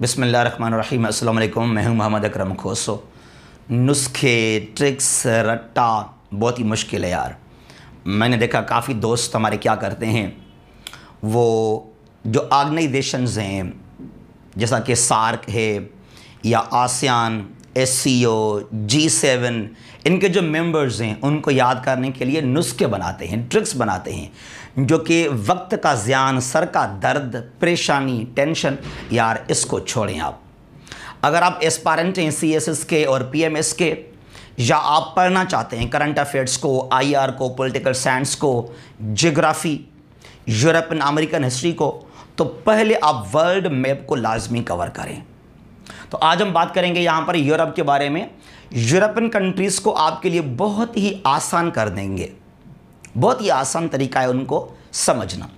बिसमीम् अल्लाम मैं हूं मोहम्मद अकरम खोसो नुस्खे ट्रिक्स रट्टा बहुत ही मुश्किल है यार मैंने देखा काफ़ी दोस्त हमारे क्या करते हैं वो जो ऑर्गनाइजेशंस हैं जैसा कि सार्क है या ASEAN S C O G seven इनके जो मेम्बर्स हैं उनको याद करने के लिए नुस्खे बनाते हैं ट्रिक्स बनाते हैं जो कि वक्त का ज़्यान सर का दर्द परेशानी टेंशन यार इसको छोड़ें आप अगर आप एस्पारेंट हैं सी एस एस के और पी एम एस के या आप पढ़ना चाहते हैं करंट अफेयर्स को आई आर को पॉलिटिकल साइंस को जोग्राफ़ी एंड अमेरिकन हिस्ट्री को तो पहले आप वर्ल्ड मैप को लाजमी कवर करें तो आज हम बात करेंगे यहाँ पर यूरोप के बारे में यूरोपियन कंट्रीज़ को आपके लिए बहुत ही आसान कर देंगे बहुत ही आसान तरीका है उनको समझना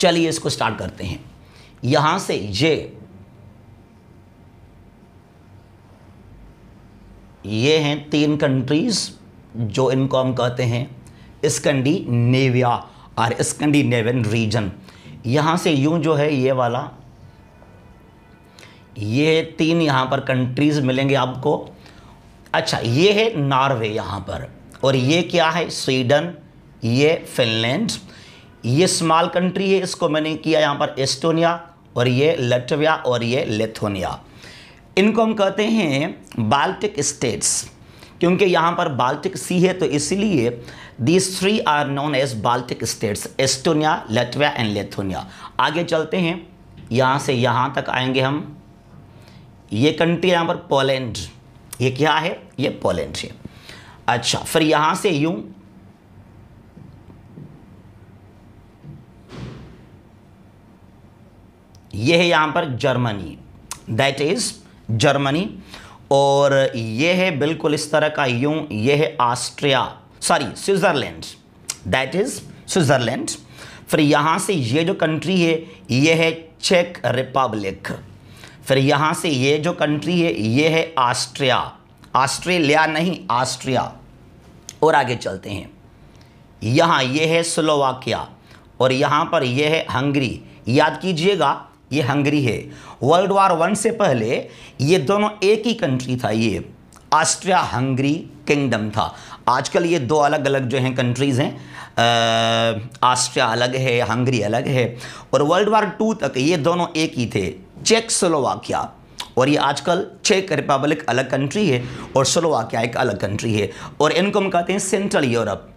चलिए इसको स्टार्ट करते हैं यहां से ये ये हैं तीन कंट्रीज़ जो इनको हम कहते हैं नेविया और स्कंडिनेवियन रीजन यहां से यू जो है ये वाला ये तीन यहां पर कंट्रीज़ मिलेंगे आपको अच्छा ये है नॉर्वे यहां पर और ये क्या है स्वीडन ये फिनलैंड ये स्मॉल कंट्री है इसको मैंने किया यहाँ पर एस्टोनिया और ये लटविया और ये लेथोनिया इनको हम कहते हैं बाल्टिक स्टेट्स क्योंकि यहाँ पर बाल्टिक सी है तो इसलिए these three are known as Baltic states Estonia Latvia and Lithuania आगे चलते हैं यहाँ से यहाँ तक आएंगे हम ये कंट्री यहाँ पर पोलैंड ये क्या है ये पोलैंड है अच्छा फिर यहां से यू ये है यहां पर जर्मनी दैट इज़ जर्मनी और ये है बिल्कुल इस तरह का यूं ये है Austria sorry Switzerland that is Switzerland फिर यहां से ये जो कंट्री है ये है चेक रिपब्लिक फिर यहां से ये जो कंट्री है ये है ऑस्ट्रिया ऑस्ट्रेलिया नहीं ऑस्ट्रिया और आगे चलते हैं यहाँ ये है स्लोवाकिया और यहाँ पर ये है हंगरी याद कीजिएगा ये हंगरी है वर्ल्ड वार वन से पहले ये दोनों एक ही कंट्री था ये ऑस्ट्रिया हंगरी किंगडम था आजकल ये दो अलग अलग जो हैं कंट्रीज़ हैं ऑस्ट्रिया अलग है हंगरी अलग है और वर्ल्ड वार टू तक ये दोनों एक ही थे चेक स्लोवाकिया और ये आजकल चेक रिपब्लिक अलग कंट्री है और स्लोवाकिया एक अलग कंट्री है और इनको हम कहते हैं सेंट्रल यूरोप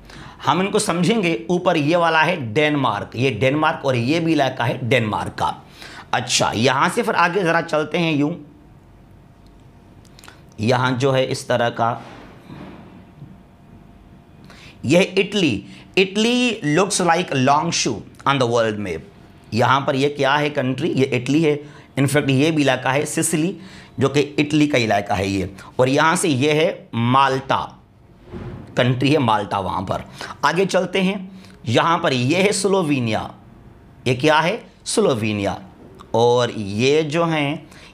हम इनको समझेंगे ऊपर ये वाला है डेनमार्क ये डेनमार्क और ये भी इलाका है डेनमार्क का अच्छा यहाँ से फिर आगे ज़रा चलते हैं यूँ यहाँ जो है इस तरह का यह Italy Italy looks like long shoe on the world map यहाँ पर यह क्या है कंट्री ये इटली है इनफैक्ट ये भी इलाका है सिसली जो कि इटली का इलाका है ये और यहाँ से ये है माल्टा कंट्री है माल्टा वहाँ पर आगे चलते हैं यहाँ पर ये है स्लोवेनिया ये क्या है स्लोवेनिया और ये जो हैं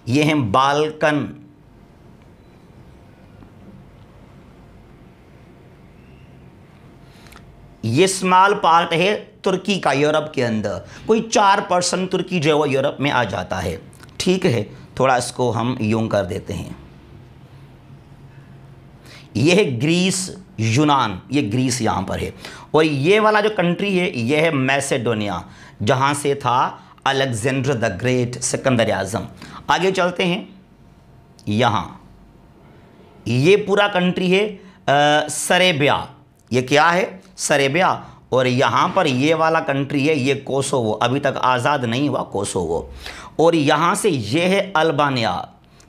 ये हैं बालकन ये स्मॉल पार्ट है तुर्की का यूरोप के अंदर कोई चार परसेंट तुर्की जो है वो यूरोप में आ जाता है ठीक है थोड़ा इसको हम यूं कर देते हैं यह है ग्रीस यूनान ये ग्रीस यहां पर है और ये वाला जो कंट्री है यह है मैसेडोनिया जहां से था अलेक्जेंडर द ग्रेट सिकंदर आज़म आगे चलते हैं यहां ये पूरा कंट्री है आ, सरेबिया ये क्या है सरेबिया और यहां पर ये वाला कंट्री है ये कोसोवो अभी तक आज़ाद नहीं हुआ कोसोवो और यहाँ से ये है Albania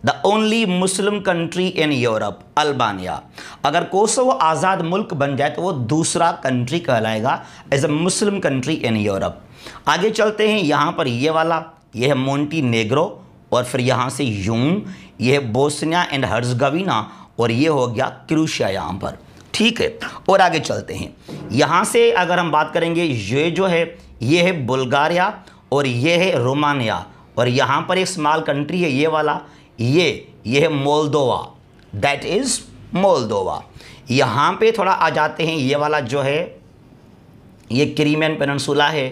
the only Muslim country in Europe Albania अगर कोसोवो आज़ाद मुल्क बन जाए तो वो दूसरा कंट्री कहलाएगा as a Muslim country in Europe आगे चलते हैं यहाँ पर ये वाला ये है मोन्टी नेग्रो और फिर यहाँ से यू ये है बोस्निया एंड हर्जगविना और ये हो गया क्रूशिया यहाँ पर ठीक है और आगे चलते हैं यहाँ से अगर हम बात करेंगे ये जो है ये है बुल्गारिया और ये है रोमानिया और यहाँ पर एक स्मॉल कंट्री है ये वाला ये ये है मोलदोवा दैट इज़ मोलदोवा यहाँ पे थोड़ा आ जाते हैं ये वाला जो है ये क्रीमियन पेनसुला है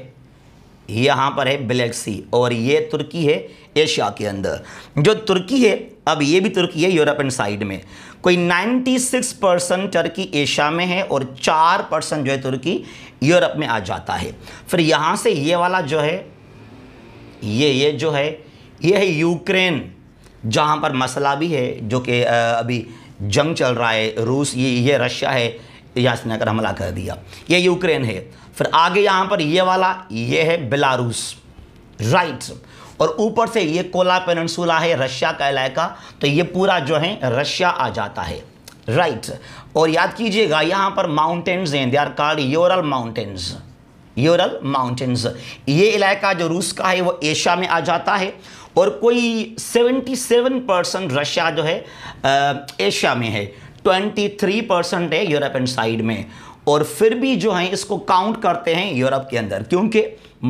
यहाँ पर है ब्लैक सी और ये तुर्की है एशिया के अंदर जो तुर्की है अब ये भी तुर्की है यूरोपियन साइड में कोई 96 परसेंट तुर्की एशिया में है और 4 परसेंट जो है तुर्की यूरोप में आ जाता है फिर यहाँ से ये वाला जो है ये ये जो है ये है यूक्रेन जहाँ पर मसला भी है जो कि अभी जंग चल रहा है रूस ये ये रशिया है यहाँ से अगर हमला कर दिया ये यूक्रेन है फिर आगे यहाँ पर ये वाला ये है बेलारूस राइट और ऊपर से ये कोला पेनसूला है रशिया का इलाका तो ये पूरा जो है रशिया आ जाता है राइट और याद कीजिएगा यहाँ पर माउंटेन्स हैं they are called Ural mountains Ural mountains ये इलाका जो रूस का है वो एशिया में आ जाता है और कोई 77 परसेंट रशिया जो है एशिया में है 23 परसेंट है यूरोपियन साइड में और फिर भी जो है इसको काउंट करते हैं यूरोप के अंदर क्योंकि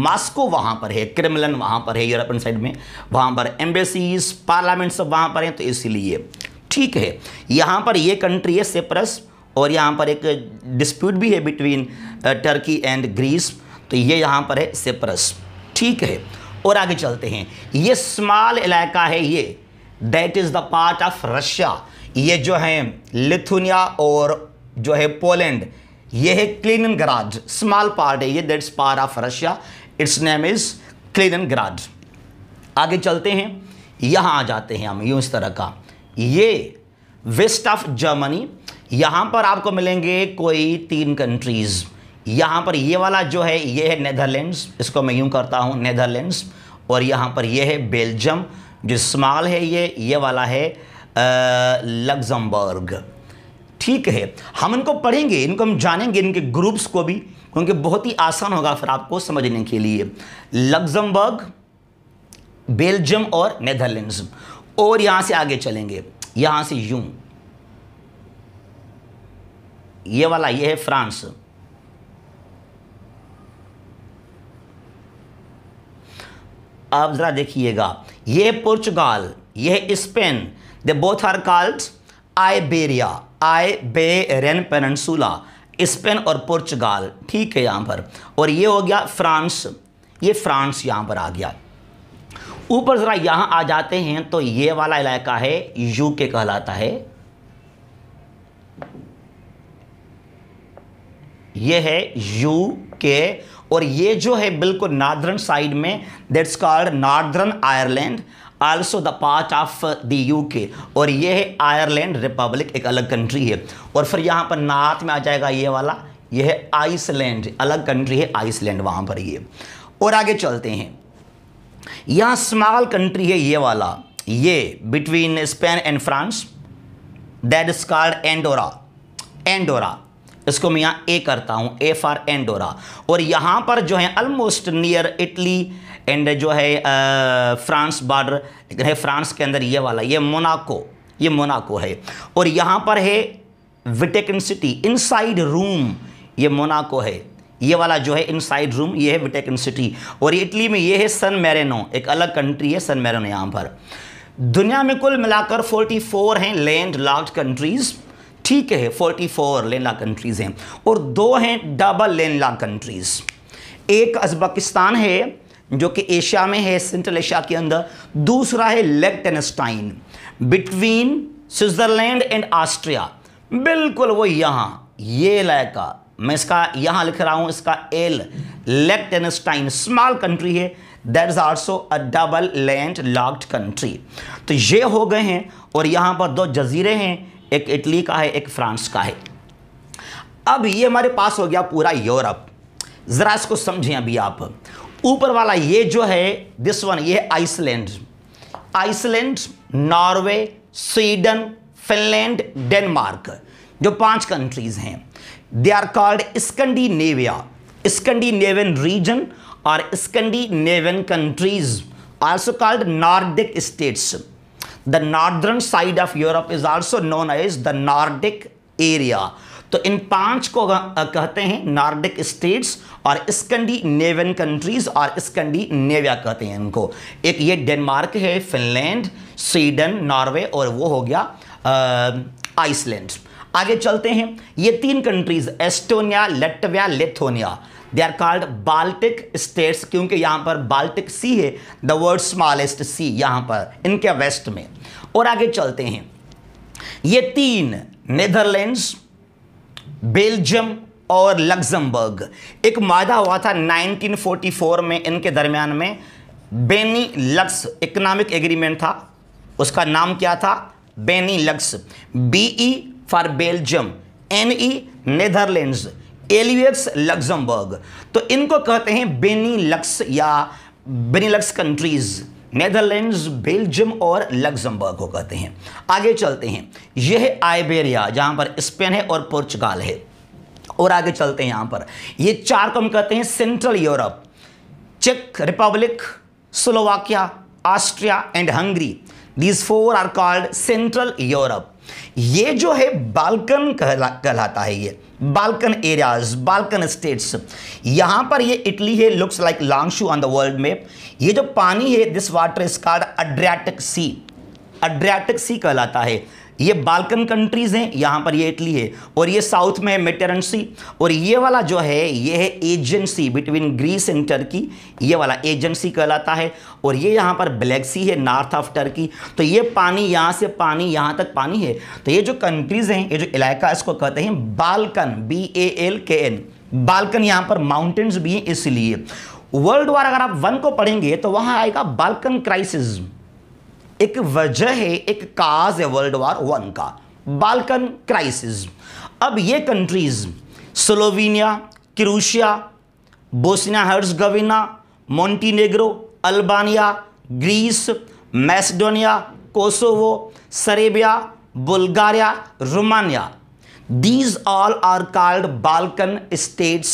मास्को वहां पर है क्रिमलन वहाँ पर है यूरोपियन साइड में वहां पर एम्बेसीज पार्लियामेंट सब वहां पर हैं तो इसीलिए ठीक है यहाँ पर ये कंट्री है सिप्रस और यहाँ पर एक डिस्प्यूट भी है बिटवीन टर्की एंड ग्रीस तो ये यहाँ पर है सिप्रस ठीक है और आगे चलते हैं ये स्मॉल इलाका है ये that is the part of Russia ये जो है लिथुनिया और जो है पोलैंड ये है क्लिन ग्राज स्मॉल पार्ट है ये that's part of Russia its name is Kaliningrad आगे चलते हैं यहाँ आ जाते हैं हम यूँ इस तरह का ये वेस्ट ऑफ जर्मनी यहाँ पर आपको मिलेंगे कोई तीन कंट्रीज़ यहाँ पर ये वाला जो है ये है नेदरलैंड्स इसको मैं यूँ करता हूँ नेदरलैंड्स और यहाँ पर ये है बेल्जियम जो स्मॉल है ये ये वाला है लग्जमबर्ग ठीक है हम इनको पढ़ेंगे इनको हम जानेंगे इनके ग्रुप्स को भी क्योंकि बहुत ही आसान होगा फिर आपको समझने के लिए लग्जमबर्ग बेल्जियम और नेदरलैंड्स और यहाँ से आगे चलेंगे यहाँ से यूँ ये वाला ये है फ्रांस आप ज़रा देखिएगा ये पुर्तगाल यह Spain they both are called Iberian peninsula Spain और पुर्तगाल ठीक है यहाँ पर और ये हो गया फ्रांस ये फ्रांस यहाँ पर आ गया ऊपर ज़रा यहाँ आ जाते हैं तो ये वाला इलाका है यू के कहलाता है ये है यू के और ये जो है बिल्कुल नार्दर्न साइड में that's called Northern Ireland also the part of the UK और ये है आयरलैंड रिपब्लिक एक अलग कंट्री है और फिर यहाँ पर नॉर्थ में आ जाएगा ये वाला ये है आइसलैंड अलग कंट्री है आइसलैंड वहाँ पर ये और आगे चलते हैं यह स्मॉल कंट्री है ये वाला ये between Spain and France that is called Andorra Andorra इसको मैं यहाँ ए करता हूँ ए फॉर एंडोरा और यहाँ पर जो है ऑलमोस्ट नियर इटली एंड जो है फ्रांस बॉर्डर लेकिन है फ्रांस के अंदर ये वाला ये मोनाको ये मोनाको है और यहाँ पर है विटेकन सिटी इनसाइड रूम ये मोनाको है ये वाला जो है इनसाइड रूम ये है विटेकन सिटी और इटली में ये है सन मेरेनो एक अलग कंट्री है सन मेरेनो यहाँ पर दुनिया में कुल मिलाकर 44 हैं लैंड लॉक्ड कंट्रीज़ ठीक है 44 लेनला कंट्रीज़ हैं और दो हैं डबल लेनला कंट्रीज़ एक अजबकिस्तान है जो कि एशिया में है सेंट्रल एशिया के अंदर दूसरा है Liechtenstein between Switzerland and Austria बिल्कुल वो यहाँ ये इलाका मैं इसका यहाँ लिख रहा हूँ इसका एल लेगटेनस्टाइन स्मॉल कंट्री है that is also a double landlocked country तो ये हो गए हैं और यहाँ पर दो जजीरे हैं एक इटली का है एक फ्रांस का है अब ये हमारे पास हो गया पूरा यूरोप ज़रा इसको समझें अभी आप ऊपर वाला ये जो है दिस वन ये है Iceland Iceland Norway Sweden Finland Denmark जो पांच कंट्रीज हैं they are called Scandinavian region और Scandinavian countries also called Nordic states The northern side of Europe is also known as the Nordic area. तो इन पांच को कहते हैं Nordic states और स्कंडी नेवन कंट्रीज और स्कंडी नेविया कहते हैं इनको एक ये डेनमार्क है फिनलैंड स्वीडन नॉर्वे और वो हो गया आइसलैंड आगे चलते हैं ये तीन countries Estonia Latvia Lithuania they are called Baltic states क्योंकि यहाँ पर बाल्टिक सी है द वर्ल्ड स्मॉलेस्ट सी यहाँ पर इनके वेस्ट में और आगे चलते हैं ये तीन नीदरलैंड्स बेल्जियम और लग्जमबर्ग एक मादा हुआ था 1944 में इनके दरमियान में बेनी लक्स इकोनॉमिक एग्रीमेंट था उसका नाम क्या था Benelux B E for Belgium N E Netherlands एलिवेट्स लग्जमबर्ग तो इनको कहते हैं बेनीलक्स या बेनीलक्स कंट्रीज़ नेदरलैंड्स बेल्जियम और लग्जमबर्ग को कहते हैं आगे चलते हैं यह आइबेरिया जहां पर स्पेन है और पोर्चुगाल है और आगे चलते हैं यहां पर यह चार को हम कहते हैं सेंट्रल यूरोप चेक Republic Slovakia Austria and Hungary these four are called central Europe ये जो है बालकन कहला कहलाता है ये बाल्कन एरियाज बालकन स्टेट्स यहां पर ये इटली है looks like long shoe on the world में ये जो पानी है this water is called Adriatic sea Adriatic sea कहलाता है ये बाल्कन कंट्रीज हैं यहाँ पर ये इटली है और ये साउथ में है और ये वाला जो है ये है Aegean sea between Greece and Turkey ये वाला एजेंसी कहलाता है और ये यहाँ पर ब्लैक सी है नॉर्थ ऑफ टर्की तो ये पानी यहाँ से पानी यहां तक पानी है तो ये जो कंट्रीज़ हैं ये जो इलाका इसको कहते हैं Balkan B A L K N Balkan यहाँ पर माउंटेन्स भी हैं इसलिए वर्ल्ड वार अगर आप वन को पढ़ेंगे तो वहां आएगा बाल्कन क्राइसिस एक वजह है एक काज है वर्ल्ड वार वन का बाल्कन क्राइसिस अब ये countries Slovenia Croatia Bosnia Herzegovina Montenegro Albania Greece Macedonia Kosovo Serbia Bulgaria Romania these all are called balkan states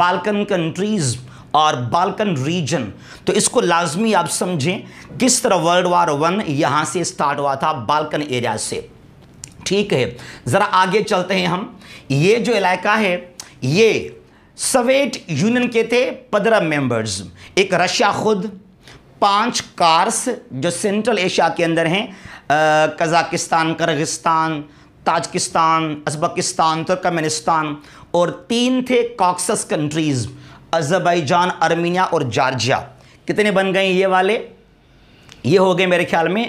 balkan countries और बाल्कन रीजन तो इसको लाजमी आप समझें किस तरह वर्ल्ड वार वन यहाँ से स्टार्ट हुआ था बाल्कन एरिया से ठीक है ज़रा आगे चलते हैं हम ये जो इलाका है ये सवेट यूनियन के थे पंद्रह मेंबर्स एक रशिया खुद पांच कार्स जो सेंट्रल एशिया के अंदर हैं Kazakhstan Kyrgyzstan Tajikistan Uzbekistan Turkmenistan और तीन थे कॉक्सस कंट्रीज़ अज़रबैजान अर्मीनिया और जार्जिया कितने बन गए ये वाले ये हो गए मेरे ख्याल में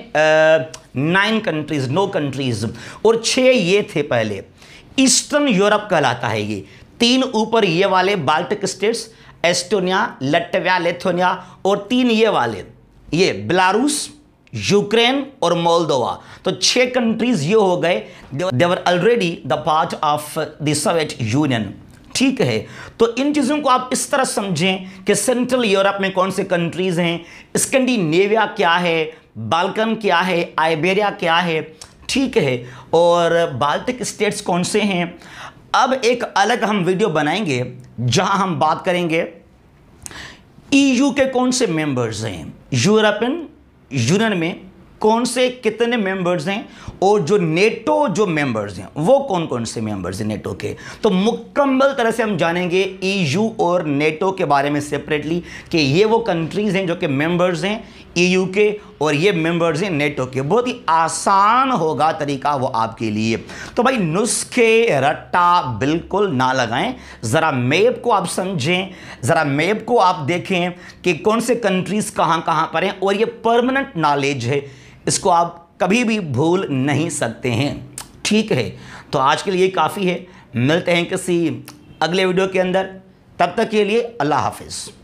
नाइन कंट्रीज़ नो कंट्रीज़ और छह ये थे पहले ईस्टर्न यूरोप कहलाता है ये तीन ऊपर ये वाले Baltic states Estonia Latvia Lithuania और तीन ये वाले ये बेलारूस यूक्रेन और मोलदोवा तो छह कंट्रीज ये हो गए they were already the part of the Soviet Union ठीक है तो इन चीज़ों को आप इस तरह समझें कि सेंट्रल यूरोप में कौन से कंट्रीज़ हैं स्कैंडिनेविया क्या है बाल्कन क्या है आइबेरिया क्या है ठीक है और बाल्टिक स्टेट्स कौन से हैं अब एक अलग हम वीडियो बनाएंगे जहां हम बात करेंगे ईयू e के कौन से मेंबर्स हैं यूरोपियन यूनियन में कौन से कितने मेंबर्स हैं और जो नेटो जो मेंबर्स हैं वो कौन कौन से मेंबर्स हैं नेटो के तो मुकम्मल तरह से हम जानेंगे ईयू e और नेटो के बारे में सेपरेटली कि ये वो कंट्रीज़ हैं जो कि मेंबर्स हैं ईयू e के और ये मेंबर्स हैं नेटो के बहुत ही आसान होगा तरीका वो आपके लिए तो भाई नुस्खे रट्टा बिल्कुल ना लगाएं ज़रा मैप को आप समझें ज़रा मैप को आप देखें कि कौन से कंट्रीज़ कहाँ कहाँ पर हैं और ये परमानेंट नॉलेज है इसको आप कभी भी भूल नहीं सकते हैं ठीक है तो आज के लिए काफ़ी है मिलते हैं किसी अगले वीडियो के अंदर तब तक के लिए अल्लाह हाफिज़